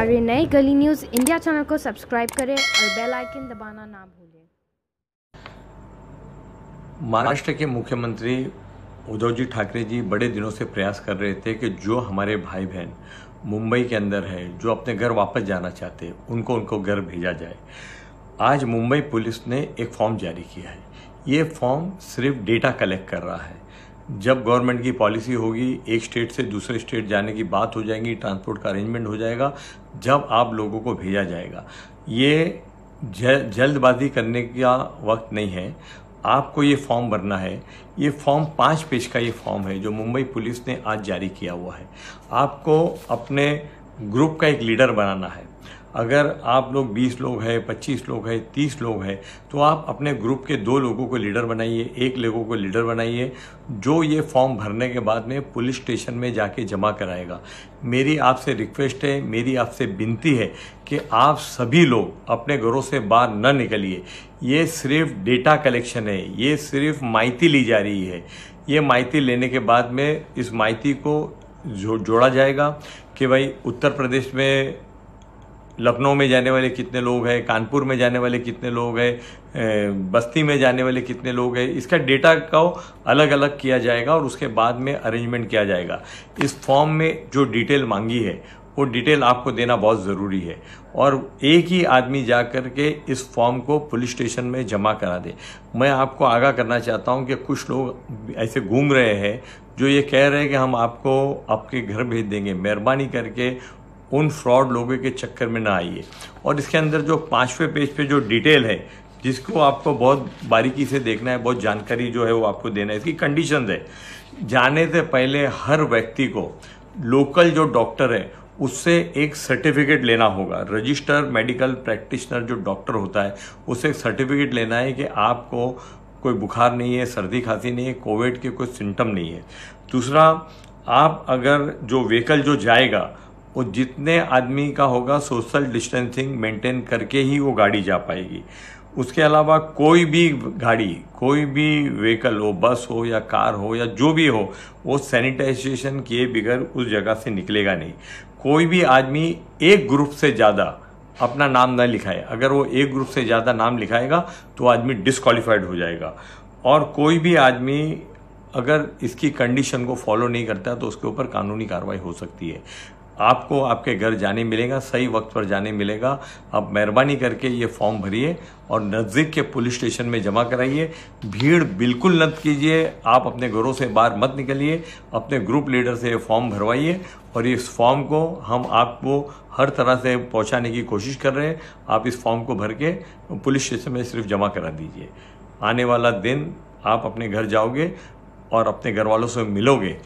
हमारे नए गली न्यूज़ इंडिया चैनल को सब्सक्राइब करें और बेल आइकन दबाना ना भूलें महाराष्ट्र के मुख्यमंत्री उद्धव जी ठाकरे जी बड़े दिनों से प्रयास कर रहे थे कि जो हमारे भाई बहन मुंबई के अंदर है जो अपने घर वापस जाना चाहते हैं उनको उनको घर भेजा जाए आज मुंबई पुलिस ने एक फॉर्म जारी किया है ये फॉर्म सिर्फ डेटा कलेक्ट कर रहा है जब गवर्नमेंट की पॉलिसी होगी एक स्टेट से दूसरे स्टेट जाने की बात हो जाएगी ट्रांसपोर्ट का अरेंजमेंट हो जाएगा जब आप लोगों को भेजा जाएगा ये जल्दबाजी करने का वक्त नहीं है आपको ये फॉर्म भरना है ये फॉर्म पाँच पेज का ये फॉर्म है जो मुंबई पुलिस ने आज जारी किया हुआ है आपको अपने ग्रुप का एक लीडर बनाना है अगर आप लोग 20 लोग हैं 25 लोग हैं 30 लोग हैं तो आप अपने ग्रुप के दो लोगों को लीडर बनाइए एक लोगों को लीडर बनाइए जो ये फॉर्म भरने के बाद में पुलिस स्टेशन में जाके जमा कराएगा मेरी आपसे रिक्वेस्ट है मेरी आपसे विनती है कि आप सभी लोग अपने घरों से बाहर न निकलिए ये सिर्फ डेटा कलेक्शन है ये सिर्फ माइती ली जा रही है ये माइती लेने के बाद में इस माइती को जो जोड़ा जाएगा कि भाई उत्तर प्रदेश में लखनऊ में जाने वाले कितने लोग हैं कानपुर में जाने वाले कितने लोग हैं बस्ती में जाने वाले कितने लोग हैं इसका डेटा का अलग अलग किया जाएगा और उसके बाद में अरेंजमेंट किया जाएगा इस फॉर्म में जो डिटेल मांगी है वो डिटेल आपको देना बहुत ज़रूरी है और एक ही आदमी जा कर के इस फॉर्म को पुलिस स्टेशन में जमा करा दे मैं आपको आगाह करना चाहता हूँ कि कुछ लोग ऐसे घूम रहे हैं जो ये कह रहे हैं कि हम आपको आपके घर भेज देंगे मेहरबानी करके उन फ्रॉड लोगों के चक्कर में ना आइए और इसके अंदर जो पाँचवें पेज पे जो डिटेल है जिसको आपको बहुत बारीकी से देखना है बहुत जानकारी जो है वो आपको देना है इसकी कंडीशन है जाने से पहले हर व्यक्ति को लोकल जो डॉक्टर है उससे एक सर्टिफिकेट लेना होगा रजिस्टर मेडिकल प्रैक्टिशनर जो डॉक्टर होता है उससे एक सर्टिफिकेट लेना है कि आपको कोई बुखार नहीं है सर्दी खांसी नहीं है कोविड के कोई सिम्टम नहीं है दूसरा आप अगर जो व्हीकल जो जाएगा वो जितने आदमी का होगा सोशल डिस्टेंसिंग मेंटेन करके ही वो गाड़ी जा पाएगी उसके अलावा कोई भी गाड़ी कोई भी व्हीकल हो बस हो या कार हो या जो भी हो वो सैनिटाइजेशन किए बगैर उस जगह से निकलेगा नहीं कोई भी आदमी एक ग्रुप से ज़्यादा अपना नाम ना लिखाए अगर वो एक ग्रुप से ज़्यादा नाम लिखाएगा तो आदमी डिसक्वालीफाइड हो जाएगा और कोई भी आदमी अगर इसकी कंडीशन को फॉलो नहीं करता तो उसके ऊपर कानूनी कार्रवाई हो सकती है आपको आपके घर जाने मिलेगा सही वक्त पर जाने मिलेगा आप मेहरबानी करके ये फॉर्म भरिए और नज़दीक के पुलिस स्टेशन में जमा कराइए भीड़ बिल्कुल मत कीजिए आप अपने घरों से बाहर मत निकलिए अपने ग्रुप लीडर से ये फॉर्म भरवाइए और इस फॉर्म को हम आपको हर तरह से पहुंचाने की कोशिश कर रहे हैं आप इस फॉर्म को भर के पुलिस स्टेशन में सिर्फ जमा करा दीजिए आने वाला दिन आप अपने घर जाओगे और अपने घर वालों से मिलोगे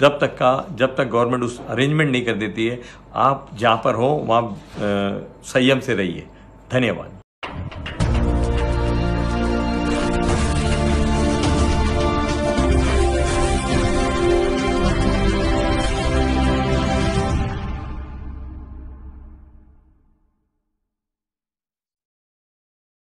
जब तक का जब तक गवर्नमेंट उस अरेंजमेंट नहीं कर देती है आप जहाँ पर हो वहाँ संयम से रहिए धन्यवाद